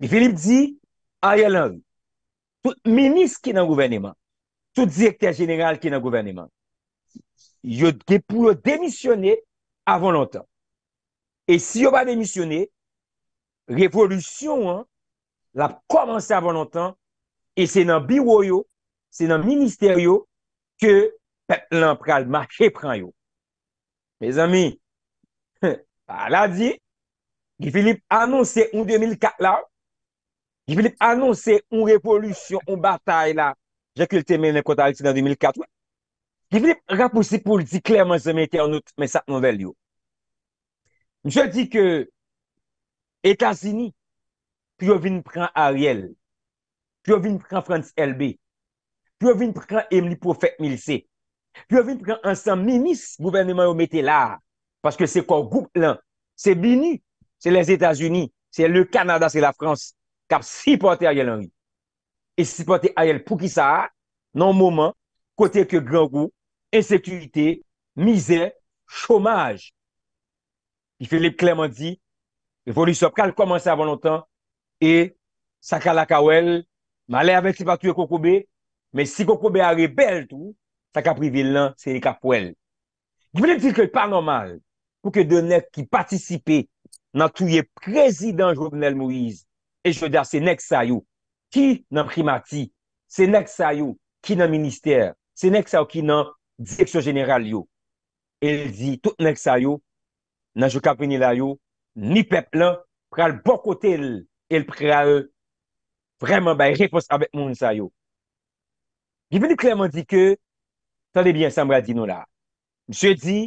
Gifilip di, a yalan, tout menis ki nan gouvernement, tout direkter general ki nan gouvernement, yo de pou lo demisyone avon lontan. E si yo ba demisyone, revolutyon an, la p komanse avon lontan, e se nan biwo yo, se nan minister yo, ke pep lan pral ma che pran yo. Me zami, pa la di, Gifilip anonsen ou 2004 la, Gifilip anonsè ou revolutyon, ou batay la, jè kèl temè nè kontalitè nan 2004. Gifilip rapousè pou l'di klè mè zè mè tè anout mè sat nouvel yo. Mè sè di ke Etats-Unis, pyo vin pran Ariel, pyo vin pran Franz LB, pyo vin pran Emily Prophète-Milce, pyo vin pran ansan Mimis, gouvernement yo mè tè la, paske se kò group lan, se Bini, se les Etats-Unis, se le Kanada, se la Frans, kap sipote a yel anri. E sipote a yel pou ki sa a, nan mouman, kote ke gran go, insekuité, mizè, chomaj. E Filip Klem an di, e foli sop kal komanse avan lontan, e, sa ka laka wel, ma le avek si patu e kokobe, men si kokobe a rebel tou, sa ka privil lan, se e ka fwel. Di vle di ki par normal, pou ke denek ki patisipe nan touye prezident Jorgenel Moïse, joda se nek sa yo, ki nan primati se nek sa yo ki nan minister, se nek sa yo ki nan direksyon general yo el di, tout nek sa yo nan jokapini la yo ni pep la, pral bokotel el pral vreman bay, repos abet moun sa yo ki veni kreman di ke sa lebyen sa mbradino la msye di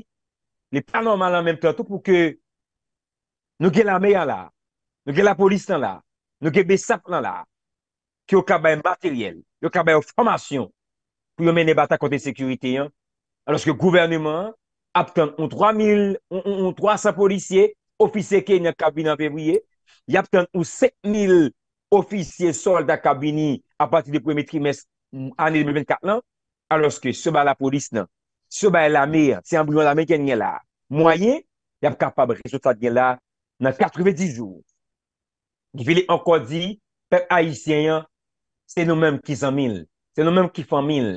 li pa normal an menm tato pou ke nou gen la meyan la nou gen la polis tan la Nou gebe sap nan la, ki yo kabay materyel, yo kabay ou fomasyon pou yon mene bata kote sekurite. Aloske gouvernement apten ou 3100 polisye, ofiseke yon kabini an fevriye, yapten ou 7000 ofisye solda kabini apati de pou mè trimest ane 2024 nan, aloske seba la polis nan, seba la mè, se an brouman la mè gen gen la, mwaye, yap kapab rejouta gen la nan 90 jouz. Gifili anko di, pep haisyen yan, se nou menm ki zan mil, se nou menm ki fan mil,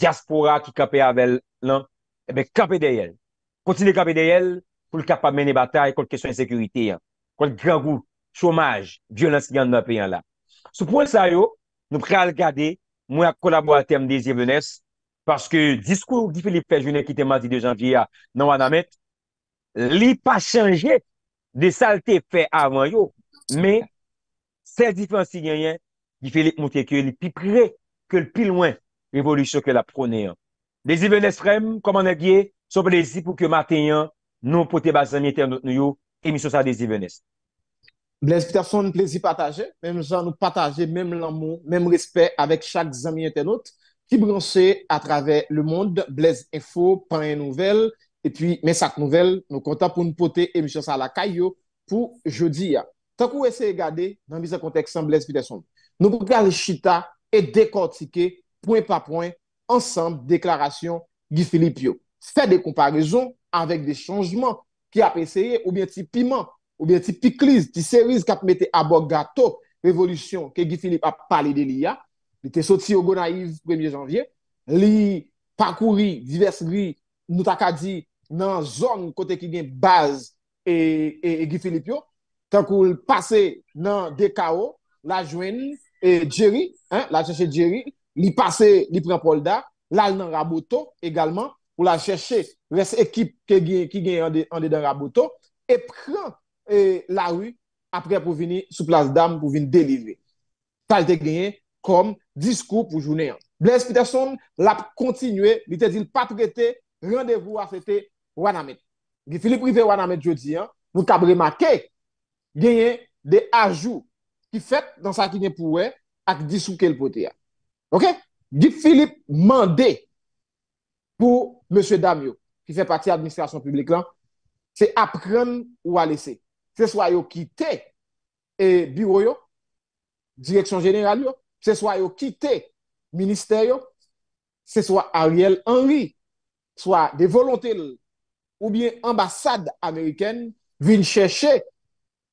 diaspora ki kapè avèl lan, ebe kapè deyèl. Kontine kapè deyèl, pou l'kapè mennè batay, kol kesyon ensekurite yan, kol granvou, chomaj, violensi gyan nan peyan la. Sou poun sa yo, nou pral gade, mwen a kolabo a tem dey zye vènes, paske diskou gifili fè jounen ki temati de janvye ya nan wana met, li pa chanje de salte fè avan yo, Men, se difensi genyen di Filipe Moutier ki yo li pi pre ke li pi lwen revolusyon ke la pronen. Desi venes frem koman e gye, sou plezi pou ke matenyan nou pote bas zanmi etenot nou yo, emisyonsa desi venes. Blez, pita son plezi pataje, men mou jan nou pataje, men moun men mou respet avek chak zanmi etenot ki branse a trave le moun, blez info, panye nouvel e pi mesak nouvel, nou konta pou nou pote emisyonsa la kayo pou jodi ya. Tak ou eseye gade nan misè konteks Samblès Fideson, nou pou kal chita e dekortike point pa point ansanp deklarasyon Gifilipio. Fè de komparizon avèk de chanjman ki ap eseye oubyen ti piman, oubyen ti pikliz, ti seriz kap mette abogato revolisyon ke Gifilip ap pale de li ya. Li te soti ou go na yiv premye janvye. Li pakouri, vivesri nou takadi nan zon kote ki gen baz e, e, e Gifilipio. tan kou l pase nan de kao, la jwen e jeri, la chèche jeri, li pase, li pren polda, lal nan raboto, egalman, pou la chèche res ekip ki gen yon de raboto, e pren e, la ru, apre pou vini sou plas dam, pou vini delive. Talte gen, kom, diskou pou jounen. Blaise Peterson l ap kontinue, li te dil pa prete, randevou a fete Waname. Gifili prive Waname jodi, mou kabre makey, gagner des ajouts qui fait dans sa qui pour eux avec 10 quel qu'elle OK Guy Philippe mandé pour M. Damio, qui fait partie de l'administration publique, c'est apprendre ou à laisser. C'est soit yo quitter le bureau, direction générale, yo, c'est soit quitter le ministère, c'est soit Ariel Henry, soit des volontés ou bien ambassade américaine, vient chercher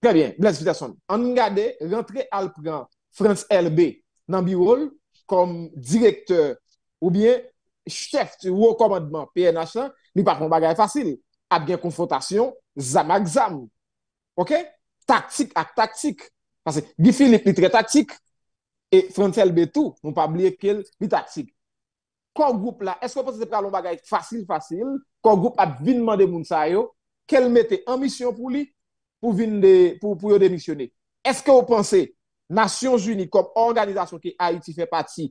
Prè bien, blanjifite son, an ngade rentre al pran Frans LB nan bi rol kom direktor ou bien chèft ou komadman PNH la, mi pa kon bagay fasil, ap gen konfrontasyon, zamak zam. Ok? Taktik ak taktik. Pase, bi finik li tre taktik, e Frans LB tou, moun pa bliye kel, bi taktik. Kon goup la, esko pou se pran loun bagay fasil, fasil, kon goup ap vinman de moun sayo, kel mette an misyon pou li, pou vin de, pou pou yo demisyone. Eske ou panse, Nasyon Juni kom organizasyon ki Haiti fè pati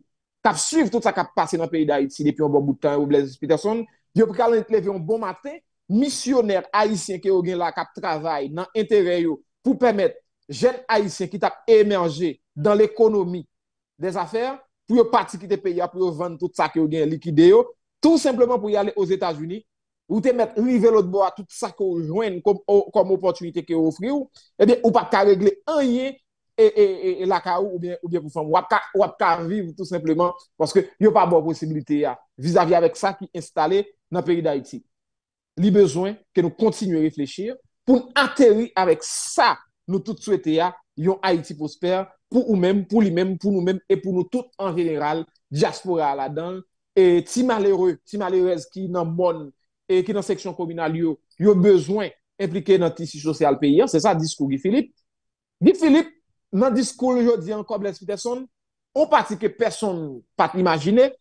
tap suiv tout sa kap pase nan peyi d'Haïti depi yon bon boutan ou blè zispe tè son, yo pou kalen tlevi yon bon matè, misyonèr Haitien ke yon gen la kap travay nan entereyo pou pèmèt jen Haitien ki tap emerge dan l'ekonomi des afer, pou yo pati ki te peyi a pou yo vèn tout sa ke yon gen likideyo, tout simplement pou yon ale os Etat-Unis ou te met rivelo dbo a tout sa ki oh, ou jwen kom opotunite ki ou ofri ou, ebe ou pa ta regle an ye, e la ka ou ou bien pou fam, ou ap ta reviv tout simplement, paske yo pa bo posibilite ya, vis-a-vis avek sa ki installe nan peri d'Haiti li bezwen ke nou kontinu reflechir pou nou ateri avek sa nou tout souete ya, yon Haiti posper, pou ou men, pou li men, pou nou men e pou nou tout an general diaspora la dan, e ti malere ti malerez ki nan mon E ki nan seksyon kominal yo yo bezwen implike nan tisi sosyal peyi an. Se sa diskou Gi Philippe. Gi Philippe nan diskou yo diyan kob les fiteson. O pati ke person pati imajine.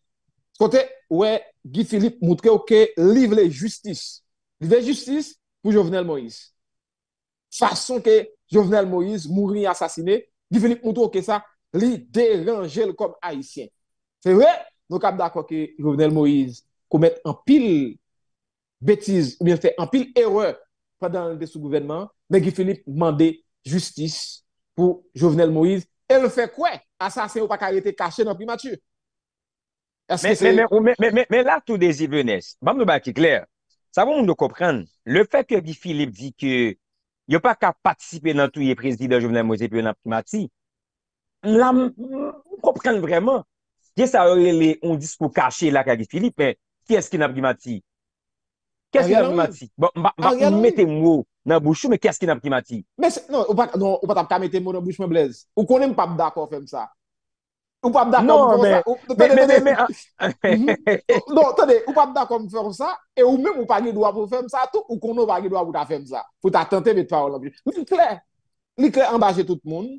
Skote, we, Gi Philippe moutre ou ke liv le justis. Liv le justis pou Jovenel Moïse. Fason ke Jovenel Moïse mouri asasine. Gi Philippe moutre ou ke sa li deranjel kom haisyen. Se we, nou kap da kwa ki Jovenel Moïse koumet an pil. bêtises ou bien fait en pile erreur pendant le sous-gouvernement, mais Guy Philippe demandait justice pour Jovenel Moïse. Et le fait quoi? Assassin ou pas était caché dans la primature. Mais, mais, mais, mais, là, tout désir venesse. Bon, nous, c'est clair. Ça va nous comprendre. Le fait que Guy Philippe dit que il n'y a pas qu'à participer dans tout les président Jovenel Moïse et dans primature, là, on comprend vraiment. Il y a un discours caché là, Guy Philippe. mais Qui est-ce qui dans Primature Kè skè nan primati? Mba mbaki mwete mwo nan bouchou, mbe kè skè nan primati? Mbe se... Non, ou pa non, non, mm-hmm. non, ta mwete mwo nan bouchou mwen blèz. Ou konen mpa mdakon fèm sa. Ou pa mdakon fèm sa. Non, mbe... Non, tande, ou pa mdakon mfèm sa, e ou mèm ou pa gidwa pou fèm sa, tou ou konon va gidwa pou ta fèm sa. Fou ta tante mwen fèm sa. Li kler. Li kler ambaje tout moun.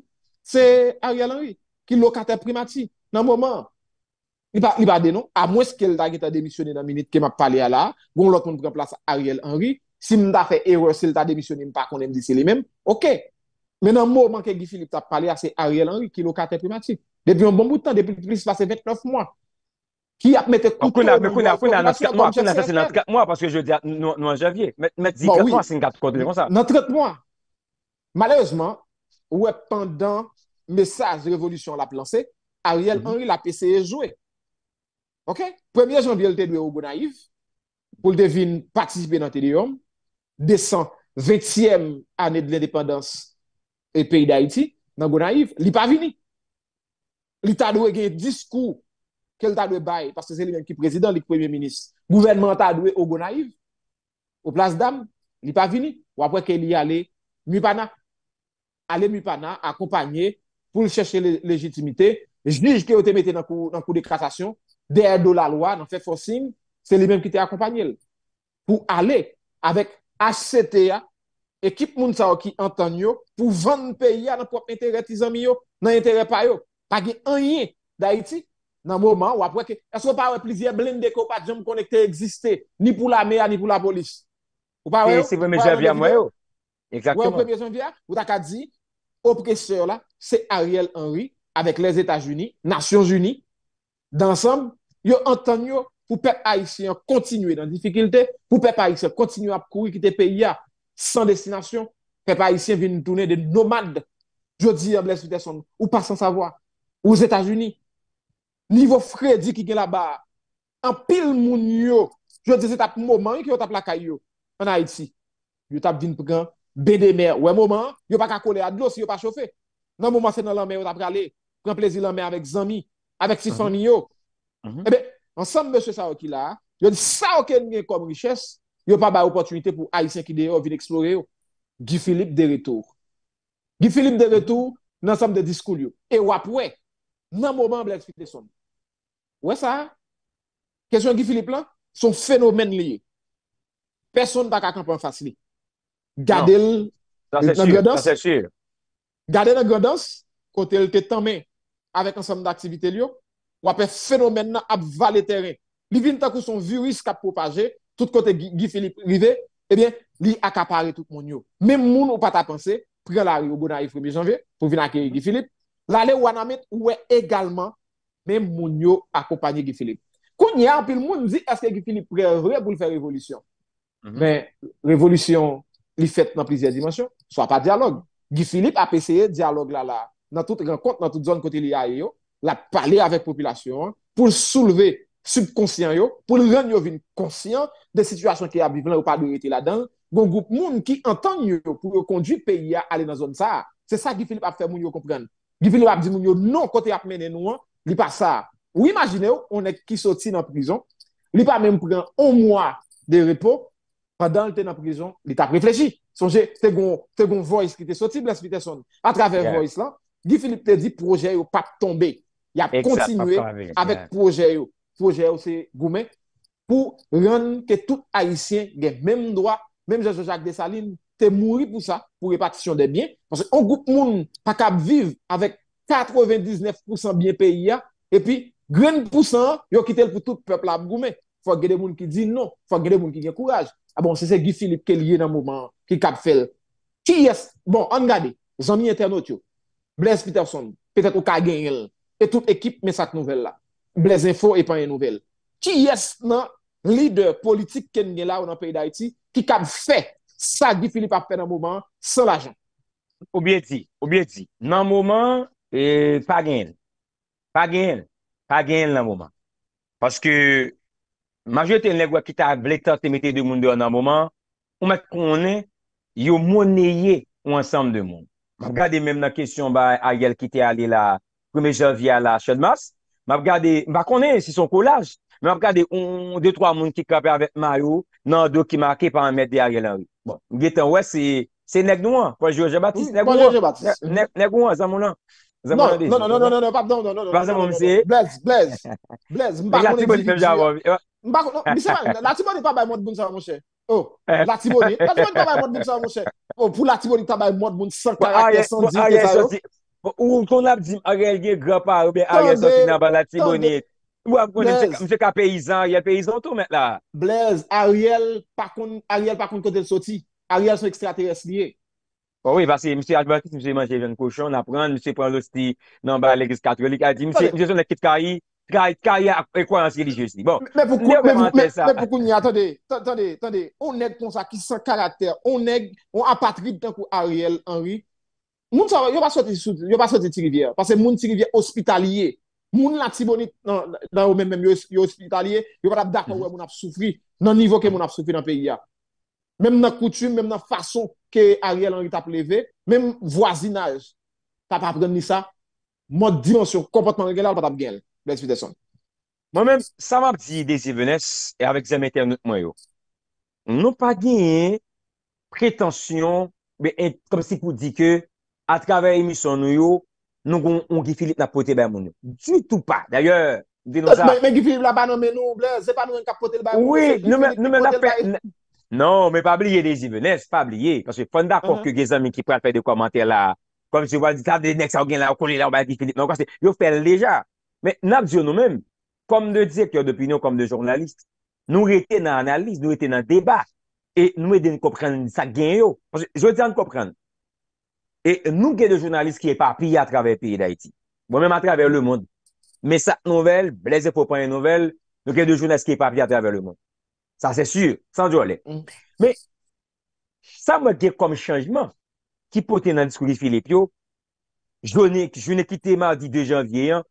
Se a rialan yi. Ki lokate primati. Nan mwaman... Li pa, li pa denon, a mwes ke l da ki ta nan minute ke ma parlé a la, goun lot moun pren plas Ariel Henry, si mda fe erreur, se l ta demisyone mpa konen mdi se li même ok. Maintenant, le mou manke Guy Philippe ta parlé a Ariel Henry ki lo kate primatik. Depi yon bon boutan, depi plis pase 29 mwa. Ki ap mette koutou. Kou nan sa se nan 34 mwa, paske je di nou an javye. Met di 4 mwa, mais nan 4 kote kon sa. Nan 30 mwa. malheureusement, wè pendant mesaj la planse, Ariel mm-hmm. Henry la PCE joué. Ok? Premier janvye l te dwe ou Gonaiv pou l te vin patisipe nan te diyom desan 20èm anèd l indépendans e peyi d'Haïti nan Gonaiv, li pa vini. Li ta dwe gen diskou ke l ta dwe baye, paske se li men ki prezident li premier-ministre. Gouvernment ta dwe ou Gonaiv, ou plas dam, li pa vini. Ou apwe ke li ale mipana. Ale mipana, akopanyè pou l chèche legitimite. Jni jke ou te mette nan kou dekratasyon derrière de la loi, dans le fait forcing, c'est lui-même qui t'a accompagné pour aller avec HCTA, équipe Mounsao qui entend yo, pour vendre le pays dans propre intérêt des amis yo, dans intérêt pas yo. Pas rien d'Haïti, dans le moment où après que, est-ce qu'on parle plusieurs blindés qui pas jamais connectés exister, ni pour la mer, ni pour la police? Ou pas, premier si vous janvier, moi, Exactement. Le 1er janvier, vous avez dit, oppresseur là, c'est Ariel Henry avec les États-Unis, Nations Unies, d'ensemble, yo entendez yo pour les Haïtiens continuer dans difficulté, pour peuple haïtien continuer à courir quitter pays sans destination, peuple haïtien vient tourner des nomades. Je dis à Blaise Peterson ou pas sans savoir aux États-Unis. Niveau Freddy qui est là-bas, en pile moun yo, je dis c'est un moment qui tape la caillou en Haïti. Yo tape vin prend de mer. Ouais moment, yo pas qu'à coller à l'eau si yo pas chauffé. Non moment c'est dans la mer, yo tap aller, prend plaisir dans la mer avec zami, avec ses mhm. famille Ebe, ansanm mèche sa wè ki la, yo di sa wè ki nye kom richès, yo pa ba opotunite pou a yi sen ki deyo ou vin eksplore yo, Gifilip de retou. Gifilip de retou nan ansanm de diskou liyo. E wap wè, nan mouman blè eksplite son. Wè sa? Kèsyon Gifilip la, son fenomen liye. Person pa kak anpon fasi li. Gade l'agredans. Gade l'agredans, kote lte tanmè avèk ansanm d'aktivite liyo, ou après phénomène à ap le terrain. Li tant que son virus a propagé tout côté Guy Philippe rivé, eh bien, li accaparer tout moun yo. Même moun ou pas ta penser, prend la rue au bon 1er janvier pour venir accueillir Guy Philippe. L'aller ou anamet ou également même moun yo accompagner Guy Philippe. il y a pile moun dit est-ce que Guy Philippe prêt vrai pour faire révolution. Mais mhm. ben, révolution li fait dans plusieurs dimensions, soit pas dialogue. Guy Philippe a essayé dialogue là là dans toute rencontre, dans toute zone côté li a la pale avèk popilasyon, pou souleve subkonsyanyo, pou rènyo vin konsyanyo, de situasyon ki abiv lè ou pa dou iti la den, gon goup moun ki antanyo pou yo kondwi peyi a alè nan zon sa. Se sa Gifilip ap fè moun yo kompren. Gifilip ap di moun yo, non, kote ap menen nou an, li pa sa. Ou imagine yo, onè ki soti nan prizon, li pa men mpouren on mwa de repo, padan li te nan prizon, li tap refleji. Sonje, te gon voice ki te soti, blesmite son, a traver voice lan, Gifilip te di proje yo pa tom Ya kontinue avèk proje yo. Proje yo se goumen. Pou ren ke tout aisyen gen menm doa, menm Jejo Jacques Desalines te mouri pou sa, pou repaktisyon de bien. Ponsè, an goup moun pa kap vive avèk 99% biye peyi ya, epi gwen pousan yo ki tel pou tout peplab goumen. Fò grede moun ki di non. Fò grede moun ki gen kouraj. A ah bon, se se Guy Philippe ke liye nan mouman ki kap fel. Ki yes, bon, an gade, zan miye ternot yo. Blaise Peterson pe te kou ka gen el. e tout ekip men sat nouvel la. Blez info e panye nouvel. Ki yes nan lider politik ken nye la ou nan peyi da iti, ki kab fe, sa di Filip apen nan mouman, se la jan. Obye ti, obye ti. Nan mouman, e, pa gen. Pa gen, pa gen nan mouman. Paske, majote en legwa ki ta bletat te mette de moun de an nan mouman, ou mette konen, yo moun neye ou ansam de moun. Mou gade men nan kesyon ba a yel ki te ale la Pweme jan via la chanmas Mwap gade, mwap kone, si son kolaj Mwap gade, un, de tro amoun ki kapè avè Mario Nan do ki makè pa an mète di agè lan Bon, gè tan wè, se Se neg nou an, kwa jeo je batis Neg nou an, zan moun an Non, non, non, non non, non, non, non, non, non Blez, blez, blez Mwap kone, mwap kone Mwap kone, mwap kone, mwap kone Mwap kone, mwap kone Ou, ton ap di, Ariel ah, gen grapa, ou be Ariel ah, soti nan balati bonet. Ou ap konen, mse ka peyizan, Ariel peyizan ton men la. Blez, Ariel, par konen, Ariel par konen konen soti. Ariel son ekstrateres liye. Oh ou, wè, vase, mse Alberti, mse Mangevian Kochan, nan pran, mse pran losti nan balegis katolik, a di, mse, mse son ekit kari, kari, kari, ekwansi religios li. Bon, mè pou kouni, mè pou kouni, attendè, attendè, attendè, ou neg kon sa ki sa karakter, ou neg, ou apatri de tan pou Ariel Henry, Yon pa sote ti rivye. Pase moun ti rivye ospitalye. Moun la tibonit nan ou men men yon ospitalye, yon pa tap dak mhm. moun ap soufri nan nivou ke moun ap soufri nan peyi ya. Mem nan koutume, mem nan faso ke a riel anri tap leve, mem voisinaj tap ap gen ni sa, mod dimensyon, kompotman gen la, l pa tap gen. Ben, spite son. Moun men, sa mab zi de zi venes, e avek zemete moun yo. Nou pa gen pretensyon be introsikou dike a travè emisyon nou yo, nou goun ou gifilip na pote bè moun yo. Du tout pa. D'ayor, mè gifilip la banon mè nou, blè, se pa nou an kap pote lè bè moun yo. Oui, nou mè la pè, non, mè pa bliye de zi vè, nè, se pa bliye, kase fonda kòp kè gè zanmè ki pral fè de komantè la, kòm jè wè di ta, dè nek sa ou gen la, kòm jè la ou bè gifilip nou, yo fè lè deja. Mè, nan djou nou mèm, kom de diè ki yo depiny E nou gen de jounalist ki e pa pi a travè pire d'Haïti. Mwen mèm a travè lè moun. Mè sa nouvel, blèze pou panye nouvel, nou gen de jounalist ki e pa pi a travè lè moun. Sa se sur, san jolè. Mè, mm. sa mwen gen kom chanjman, ki pote nan diskouli Filipio, jounè ki te mardi de janvyeyan,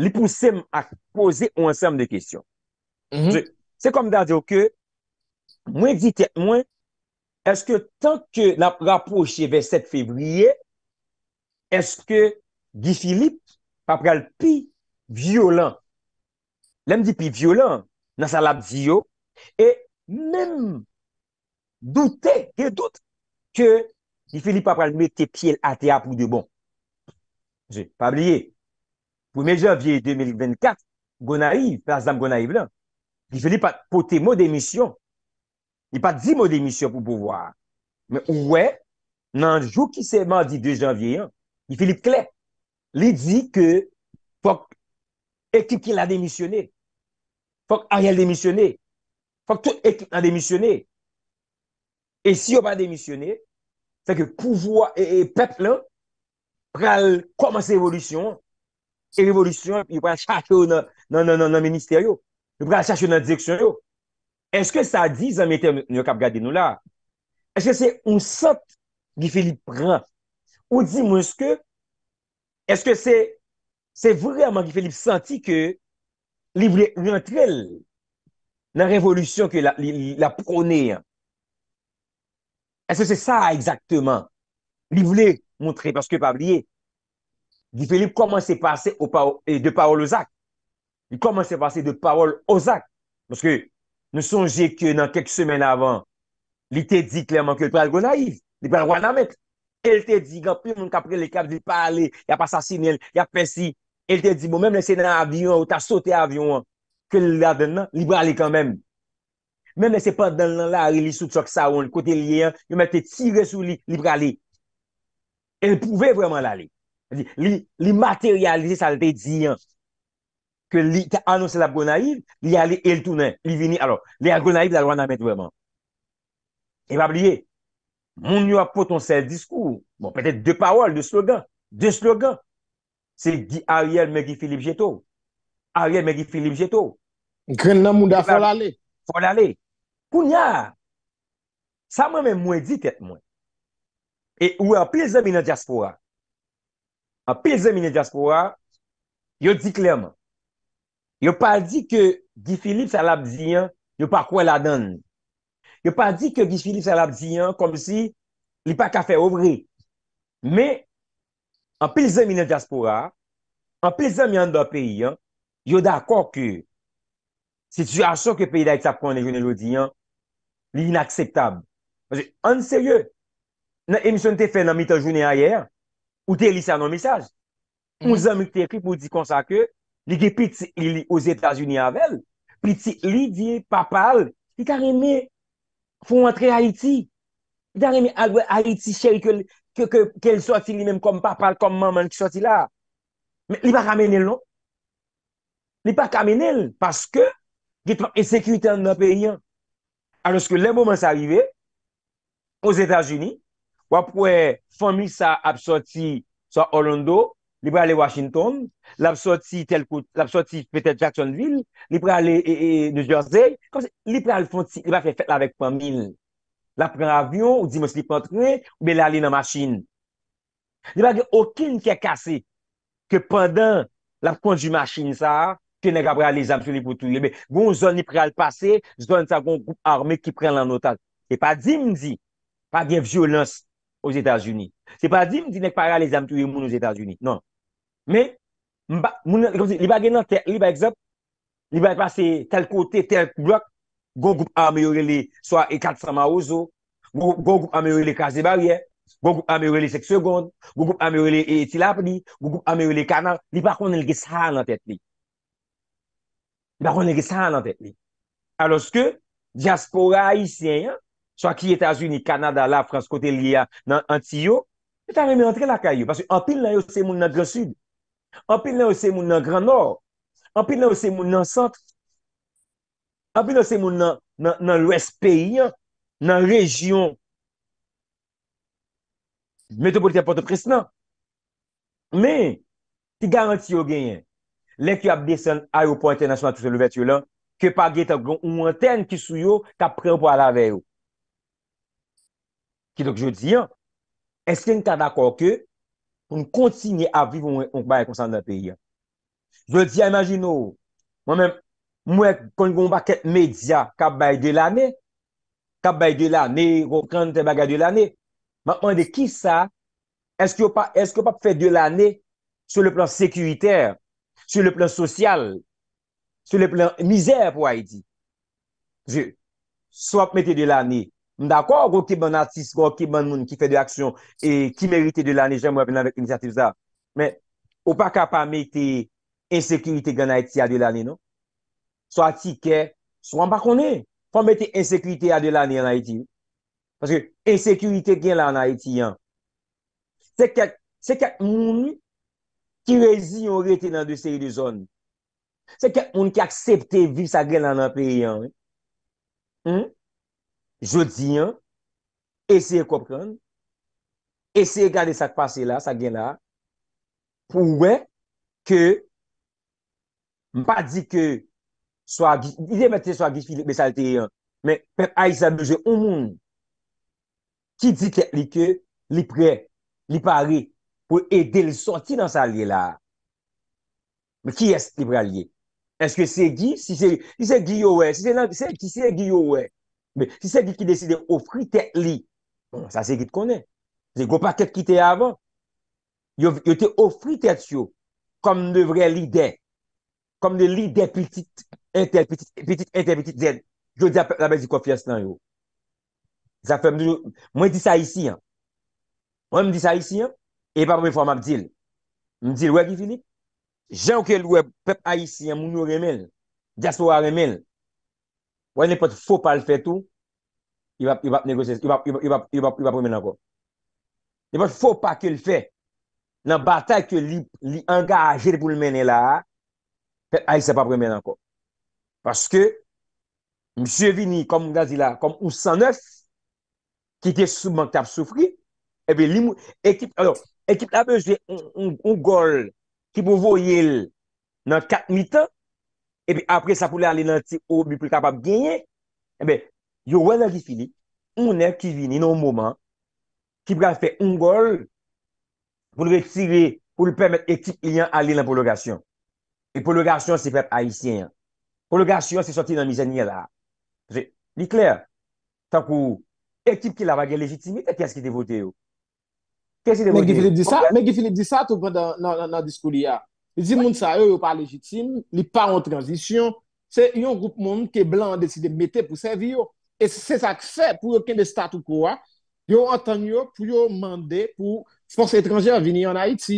li pou sem a pose ou ansem de kèsyon. Se kom dan diyo ke, mwen vite mwen, Est-ce que tant que la rapproche ve 7 februyer, est-ce que Guy Philippe pa pral pi violent lèm di pi violent nan sa lab ziyo et mèm doutè, gè doutè ke Guy Philippe pa pral mette pi el ate apou de bon. Jè, pa blyè. Pou mèjè avye 2024, Gonaï, plazam Gonaï blan, Guy Philippe pa pote mo demisyon Y pa di mou demisyon pou pouvwa. Mwen wè, nan jou ki seman di de janvyeyan, y Filip Klet, li di ke fok ekip ki la demisyonè. Fok a yal demisyonè. Fok tout ekip la demisyonè. E si yo pa demisyonè, fè ke pouvwa e pep lan pral komanse evolisyon. Evolisyon, yo pral chache yo nan menister yo. Yo pral chache yo nan direksyon yo. Eske sa di zanmete nyo kap gade nou la? Eske se ou sat gifelib pran? Ou di monske eske se se vreman gifelib santi ke li vle yon trel nan revolusyon ke la prone? Eske se sa exactement? Li vle monske paske pabliye? Gifelib koman se pase de paol ozak? Koman se pase de paol ozak? Monske Nou sonje ke nan kek semen avan, li te di klerman ke li pral go naif. Li pral wana met. El te di, gampi moun kapre le kap, li pa ale, ya pa sa sinel, ya pe si. El te di, mou bon, mèm le se nan avyon ou ta sote avyon, ke li la den nan, li prale kan mèm. Mèm le se pa den nan la, li sou tchok sa ou an, kote li ye an, yo mèm te tire sou li, li prale. El pouve vreman la le. Li materialize sa li te di an. ke li te anonsel abgonayiv, li alè el tounen, li vini alò, li abgonayiv la lwa nan met vèman. E wab liye, moun yo ap potonsèl diskou, bon, pètè dè pawal, dè slogan, dè slogan, se gi Ariel me gi Filip Jeto, Ariel me gi Filip Jeto. Gren nan mouda fol alè. Fol alè. Koun ya, sa mè mè mwè di kèt mwen. E wè, api zèm inè diaspora, api zèm inè diaspora, yo di klèman, yo pa di ke gifilip salab diyan, yo pa kwa la dan. Yo pa di ke gifilip salab diyan, kom si li pa ka fe ouvre. Me, an pezèm yon diaspora, an pezèm yon do peyi, yo da kwa ke situasyon ke peyi da iti ap kwa ane jounen lodi yan, li inakseptab. An seryo, nan emisyon te fè nan mitan jounen ayer, ou te elisa nan misaj, pou zan mi te ekri pou di konsa ke, li ge piti li os Etats-Unis avèl, piti li diye papal, li kareme foun wantre Haiti, li kareme alwe Haiti chèl ke l soti li mèm kom papal, kom maman ki soti la. Li pa kamene l, non? Li pa kamene l, paske, ge tòm esekritan nan peyen. Anoske, lè mouman s'arive, os Etats-Unis, wap wè Fomis sa apsoti sa Orlando, Li pre alè Washington, l'absorti peut-être Jacksonville, li pre alè e, e, New Jersey, li pre alè fonti, li pa fè fèt la vek pa mil. La pre avyon, ou di mons li pwantre, ou be lè alè nan maschine. Li pa ge okil n kè kase, ke pandan la pwantri maschine sa, ke nèk apre alè zanm sou li pou touye. Gon zan li pre alè pase, zan sa gon goup arme ki pren lan notaj. E pa di m di, pa gen violens ou zétas unis. Se pa di m di, nèk apre alè zanm touye moun ou zétas unis. Nan. Men, li ba gen nan tè, li ba egzop, li ba pase tel kote, tel blok, gong goup ameorele soya E4 sama ozo, gong goup ameorele kaze barye, gong goup ameorele sekse gond, gong goup ameorele etilap li, gong goup ameorele kanan, li ba konen gis ha nan tèt li. Li ba konen gis ha nan tèt li. Aloske, diaspora Haitien, soya ki Etasuni, Kanada, La France, kote li ya nan Antillo, li tan reme entre la kayo, paswe apil nan yo se moun nan drosud, Anpil nan wese moun nan Granor, anpil nan wese moun nan Santri, anpil nan wese moun nan lwes peyi, nan rejyon, metropolite apote kres nan. Men, ti garanti yo genyen, lè ki ap desen a yo pou international tout se louvet yo lan, ki pa ge ta ou mwen ten ki sou yo, ta pren pou ala veyo. Ki lòk jodi, eske n ka dakò ke anpil nan lwes peyi, pou nou kontinye aviv onk bay kon san nan peyi an. Jwè diya imagino, mwen mwen kon goun ba ket medya, kap bay de lanè, kap bay de lanè, goun kante bagay de lanè, man an de ki sa, esk yo pa, esk yo pa pe fè de lanè, sou le plan sekuitèr, sou le plan sosyal, sou le plan mizèr pou ay di. Jwè, sou ap metè de lanè, Mdakor, gwo ki bon atis, gwo ki bon moun ki fe de aksyon e ki merite de lanen, jen mwen apen nan vek inisiatif za. Men, ou pa kapame te insekuiti gen la eti ya de lanen, no? Swa ti ke, sou an pa konen. Fwa me te insekuiti ya de lanen ya la eti, yo. Paske, insekuiti gen la la eti, yo. Se kek, se kek moun ki rezi yon rete nan de seri de zon. Se kek moun ki aksepte vise a gen lanen pe yon, yo. Hmm? jodi an, eseye kopran, eseye gade sak pase la, sak gen la, pou we, ke, mpa di ke, swa, ide mwen te swa gifili, me salte yon, men, pep a yi sa beje, ou moun, ki di ke, li ke, li pre, li pare, pou ede li soti nan sa li la, me ki es li pre alye, eske se gi, si se gi yo we, se se lan, se ki se gi yo we, Si se di ki deside ofritet li, sa se git konen. Se go pa ket kite avan. Yo te ofritet yo kom de vre li de. Kom de li de petit, inter, petit, petit, inter, petit, zed. Yo di ap la bez di kofias nan yo. Mwen di sa isi. Mwen di sa isi. E pa mwen fwa mab dil. Mwen di, wè ki Filip? Jean ke lwè pep a isi, moun yo remel. Dias wè remel. wè nè pot fò pa l fè tou, i wap nègosè, i wap remè nan kò. Nè pot fò pa kè l fè, nan batay kè li angajè pou l menè la, fè ay se pa remè nan kò. Paske, msè vini, kom mga zila, kom ou san nef, ki kè souman kè ap soufri, ebe li mou, ekip, ekip la mè jè, mou gol, ki mou voyel, nan kak mitan, epi apre sa pou lè alè nan ti ou oh, bi pou lè kapab genye, eh epi yo wè nan Gifilip, mounè ki vini nan mouman, ki pral fè un gol, pou lè tire, pou lè pèmè ekip liyan alè nan prologasyon. E prologasyon se fèp haisyen. Prologasyon se soti nan mizan nye la. Je, li kler, takou, ekip ki la vage legitimi, kès ki devote yo? Kès ki devote yo? Mè Gifilip di sa, mè Gifilip di sa tou pè nan diskou liya. Li di moun sa yo yo pa lejitim, li pa an tranjisyon. Se yon goup moun ke blan an deside mette pou sevi yo. E se sa kfe pou yon ken de stat ou kwa, yo an tan yo pou yo mande pou sports etranjer vini an Haïti.